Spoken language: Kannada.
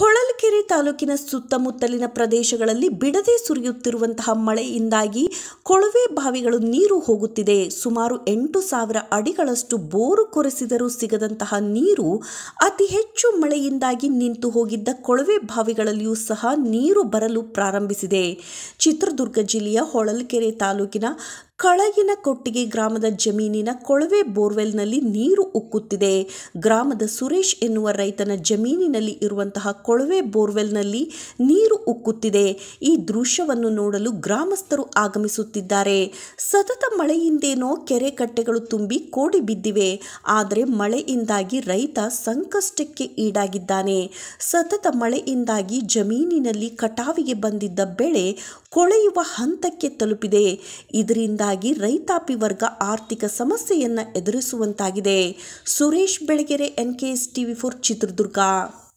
ಹೊಳಲ್ಕೆರೆ ತಾಲೂಕಿನ ಸುತ್ತಮುತ್ತಲಿನ ಪ್ರದೇಶಗಳಲ್ಲಿ ಬಿಡದೆ ಸುರಿಯುತ್ತಿರುವಂತಹ ಮಳೆಯಿಂದಾಗಿ ಕೊಳವೆ ಬಾವಿಗಳು ನೀರು ಹೋಗುತ್ತಿದೆ ಸುಮಾರು ಎಂಟು ಸಾವಿರ ಅಡಿಗಳಷ್ಟು ಬೋರು ಕೊರೆಸಿದರೂ ಸಿಗದಂತಹ ನೀರು ಅತಿ ಹೆಚ್ಚು ಮಳೆಯಿಂದಾಗಿ ನಿಂತು ಹೋಗಿದ್ದ ಕೊಳವೆ ಬಾವಿಗಳಲ್ಲಿಯೂ ಸಹ ನೀರು ಬರಲು ಪ್ರಾರಂಭಿಸಿದೆ ಚಿತ್ರದುರ್ಗ ಜಿಲ್ಲೆಯ ಹೊಳಲ್ಕೆರೆ ತಾಲೂಕಿನ ಕಳಗಿನ ಕೊಟ್ಟಿಗೆ ಗ್ರಾಮದ ಜಮೀನಿನ ಕೊಳವೆ ಬೋರ್ವೆಲ್ನಲ್ಲಿ ನೀರು ಉಕ್ಕುತ್ತಿದೆ ಗ್ರಾಮದ ಸುರೇಶ್ ಎನ್ನುವ ರೈತನ ಜಮೀನಿನಲ್ಲಿ ಇರುವಂತಹ ಕೊಳವೆ ಬೋರ್ವೆಲ್ನಲ್ಲಿ ನೀರು ಉಕ್ಕುತ್ತಿದೆ ಈ ದೃಶ್ಯವನ್ನು ನೋಡಲು ಗ್ರಾಮಸ್ಥರು ಆಗಮಿಸುತ್ತಿದ್ದಾರೆ ಸತತ ಮಳೆಯಿಂದೇನೋ ಕೆರೆ ಕಟ್ಟೆಗಳು ತುಂಬಿ ಕೋಡಿ ಬಿದ್ದಿವೆ ಆದರೆ ಮಳೆಯಿಂದಾಗಿ ರೈತ ಸಂಕಷ್ಟಕ್ಕೆ ಈಡಾಗಿದ್ದಾನೆ ಸತತ ಮಳೆಯಿಂದಾಗಿ ಜಮೀನಿನಲ್ಲಿ ಕಟಾವಿಗೆ ಬಂದಿದ್ದ ಬೆಳೆ ಕೊಳೆಯುವ ಹಂತಕ್ಕೆ ತಲುಪಿದೆ ಇದರಿಂದ ಇದರಿಂದಾಗಿ ರೈತಾಪಿ ವರ್ಗ ಆರ್ಥಿಕ ಸಮಸ್ಯೆಯನ್ನು ಎದುರಿಸುವಂತಾಗಿದೆ Suresh Belagere NKS TV four Chitradurga